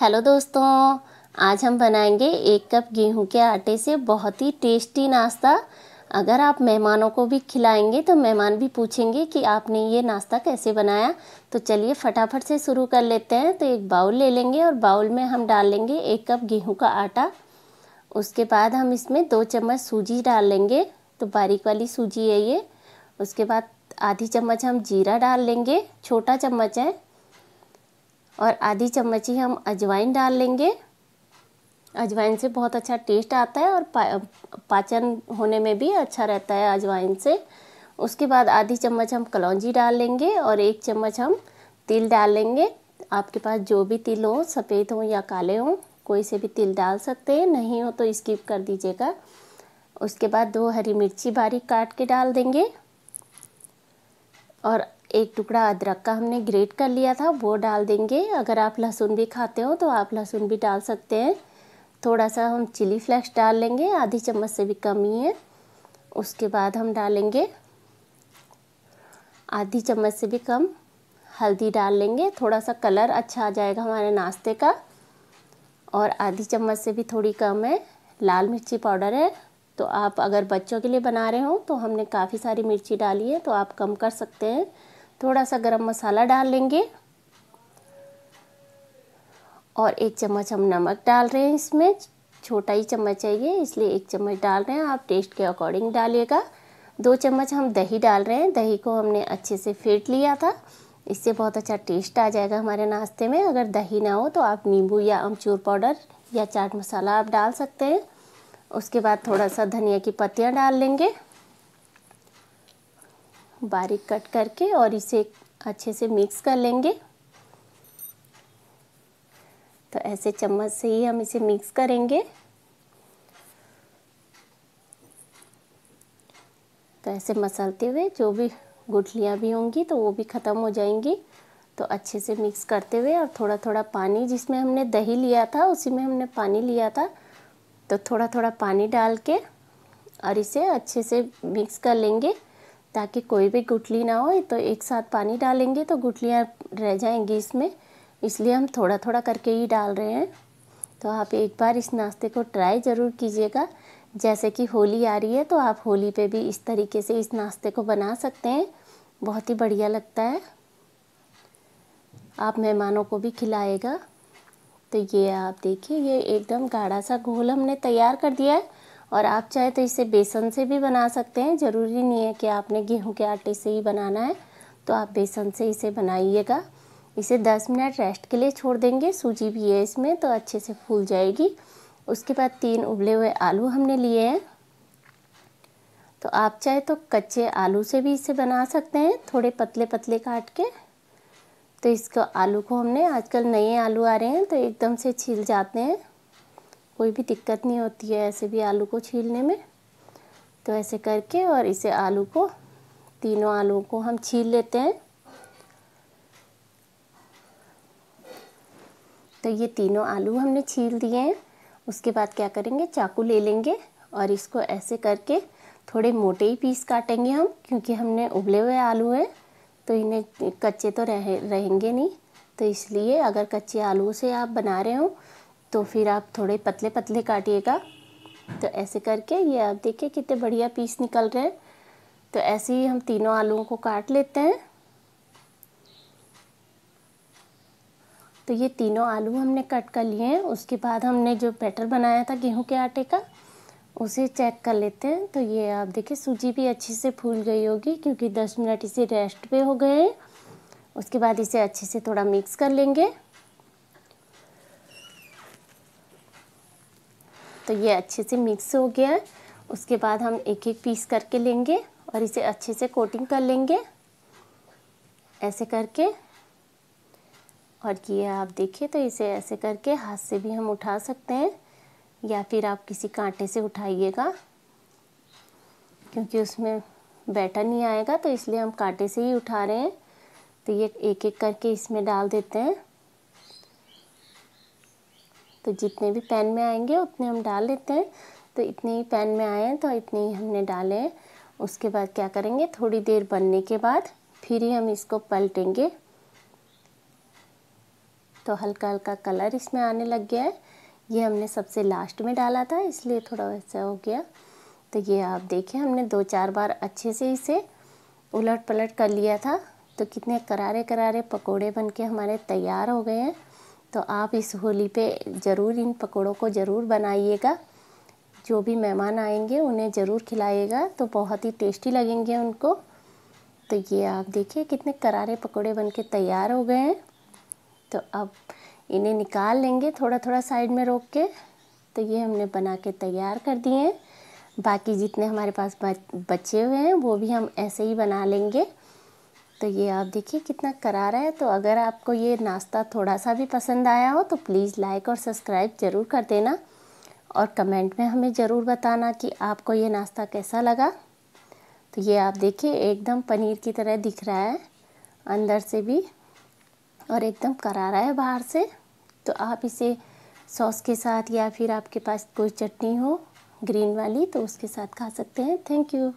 hello दोस्तों आज हम बनाएंगे एक कप गेहूं के आटे से बहुत ही टेस्टी नाश्ता अगर आप मेहमानों को भी खिलाएंगे तो मेहमान भी पूछेंगे कि आपने ये नाश्ता कैसे बनाया तो चलिए फटाफट से शुरू कर लेते हैं तो एक बाउल ले लेंगे और बाउल में हम डाल लेंगे एक कप गेहूं का आटा उसके बाद हम इसमें दो चम्मच सूजी डाल लेंगे तो बारीक वाली सूजी है ये उसके बाद आधी चम्मच हम जीरा डाल लेंगे छोटा चम्मच है और आधी चम्मच ही हम अजवाइन डाल लेंगे अजवाइन से बहुत अच्छा टेस्ट आता है और पा, पाचन होने में भी अच्छा रहता है अजवाइन से उसके बाद आधी चम्मच हम कलौजी डाल लेंगे और एक चम्मच हम तिल डाल लेंगे आपके पास जो भी तिल हो सफ़ेद हो या काले हो कोई से भी तिल डाल सकते हैं नहीं हो तो स्किप कर दीजिएगा उसके बाद दो हरी मिर्ची बारीक काट के डाल देंगे और एक टुकड़ा अदरक का हमने ग्रेट कर लिया था वो डाल देंगे अगर आप लहसुन भी खाते हो तो आप लहसुन भी डाल सकते हैं थोड़ा सा हम चिली फ्लेक्स डाल लेंगे आधी चम्मच से भी कम ही है उसके बाद हम डालेंगे आधी चम्मच से भी कम हल्दी डाल लेंगे थोड़ा सा कलर अच्छा आ जाएगा हमारे नाश्ते का और आधी चम्मच से भी थोड़ी कम है लाल मिर्ची पाउडर है तो आप अगर बच्चों के लिए बना रहे हो तो हमने काफ़ी सारी मिर्ची डाली है तो आप कम कर सकते हैं थोड़ा सा गरम मसाला डाल लेंगे और एक चम्मच हम नमक डाल रहे हैं इसमें छोटा ही चम्मच चाहिए इसलिए एक चम्मच डाल रहे हैं आप टेस्ट के अकॉर्डिंग डालिएगा दो चम्मच हम दही डाल रहे हैं दही को हमने अच्छे से फेंट लिया था इससे बहुत अच्छा टेस्ट आ जाएगा हमारे नाश्ते में अगर दही ना हो तो आप नींबू या अमचूर पाउडर या चाट मसाला आप डाल सकते हैं उसके बाद थोड़ा सा धनिया की पत्तियाँ डाल लेंगे बारीक कट करके और इसे अच्छे से मिक्स कर लेंगे तो ऐसे चम्मच से ही हम इसे मिक्स करेंगे तो ऐसे मसलते हुए जो भी गुठलियाँ भी होंगी तो वो भी ख़त्म हो जाएंगी तो अच्छे से मिक्स करते हुए और थोड़ा थोड़ा पानी जिसमें हमने दही लिया था उसी में हमने पानी लिया था तो थोड़ा थोड़ा पानी डाल के और इसे अच्छे से मिक्स कर लेंगे ताकि कोई भी गुठली ना हो तो एक साथ पानी डालेंगे तो गुठलियाँ रह जाएंगी इसमें इसलिए हम थोड़ा थोड़ा करके ही डाल रहे हैं तो आप एक बार इस नाश्ते को ट्राई ज़रूर कीजिएगा जैसे कि होली आ रही है तो आप होली पे भी इस तरीके से इस नाश्ते को बना सकते हैं बहुत ही बढ़िया लगता है आप मेहमानों को भी खिलाएगा तो ये आप देखिए ये एकदम गाढ़ा सा घोल हमने तैयार कर दिया है और आप चाहे तो इसे बेसन से भी बना सकते हैं ज़रूरी नहीं है कि आपने गेहूं के आटे से ही बनाना है तो आप बेसन से इसे बनाइएगा इसे 10 मिनट रेस्ट के लिए छोड़ देंगे सूजी भी है इसमें तो अच्छे से फूल जाएगी उसके बाद तीन उबले हुए आलू हमने लिए हैं तो आप चाहे तो कच्चे आलू से भी इसे बना सकते हैं थोड़े पतले पतले काट के तो इसको आलू को हमने आजकल नए आलू आ रहे हैं तो एकदम से छील जाते हैं कोई भी दिक्कत नहीं होती है ऐसे भी आलू को छीलने में तो ऐसे करके और इसे आलू को तीनों आलू को हम छील लेते हैं तो ये तीनों आलू हमने छील दिए हैं उसके बाद क्या करेंगे चाकू ले लेंगे और इसको ऐसे करके थोड़े मोटे ही पीस काटेंगे हम क्योंकि हमने उबले हुए आलू हैं तो इन्हें कच्चे तो रह रहेंगे नहीं तो इसलिए अगर कच्चे आलू से आप बना रहे हो तो फिर आप थोड़े पतले पतले काटिएगा तो ऐसे करके ये आप देखिए कितने बढ़िया पीस निकल रहे हैं तो ऐसे ही हम तीनों आलूओं को काट लेते हैं तो ये तीनों आलू हमने कट कर लिए हैं उसके बाद हमने जो बैटर बनाया था गेहूं के आटे का उसे चेक कर लेते हैं तो ये आप देखिए सूजी भी अच्छे से फूल गई होगी क्योंकि दस मिनट इसे रेस्ट पे हो गए उसके बाद इसे अच्छे से थोड़ा मिक्स कर लेंगे तो ये अच्छे से मिक्स हो गया उसके बाद हम एक एक पीस करके लेंगे और इसे अच्छे से कोटिंग कर लेंगे ऐसे करके और ये आप देखिए तो इसे ऐसे करके हाथ से भी हम उठा सकते हैं या फिर आप किसी कांटे से उठाइएगा क्योंकि उसमें बैठा नहीं आएगा तो इसलिए हम कांटे से ही उठा रहे हैं तो ये एक एक करके इसमें डाल देते हैं तो जितने भी पैन में आएंगे उतने हम डाल लेते हैं तो इतने ही पैन में आए हैं तो इतने ही हमने डाले हैं उसके बाद क्या करेंगे थोड़ी देर बनने के बाद फिर ही हम इसको पलटेंगे तो हल्का हल्का कलर इसमें आने लग गया है ये हमने सबसे लास्ट में डाला था इसलिए थोड़ा वैसा हो गया तो ये आप देखें हमने दो चार बार अच्छे से इसे उलट पलट कर लिया था तो कितने करारे करारे पकोड़े बनके हमारे तैयार हो गए हैं तो आप इस होली पे ज़रूर इन पकोड़ों को ज़रूर बनाइएगा जो भी मेहमान आएंगे उन्हें ज़रूर खिलाइएगा तो बहुत ही टेस्टी लगेंगे उनको तो ये आप देखिए कितने करारे पकोड़े बनके तैयार हो गए हैं तो अब इन्हें निकाल लेंगे थोड़ा थोड़ा साइड में रोक के तो ये हमने बना के तैयार कर दिए हैं बाकी जितने हमारे पास बचे हुए हैं वो भी हम ऐसे ही बना लेंगे तो ये आप देखिए कितना करारा है तो अगर आपको ये नाश्ता थोड़ा सा भी पसंद आया हो तो प्लीज़ लाइक और सब्सक्राइब ज़रूर कर देना और कमेंट में हमें ज़रूर बताना कि आपको ये नाश्ता कैसा लगा तो ये आप देखिए एकदम पनीर की तरह दिख रहा है अंदर से भी और एकदम करारा है बाहर से तो आप इसे सॉस के साथ या फिर आपके पास कोई चटनी हो ग्रीन वाली तो उसके साथ खा सकते हैं थैंक यू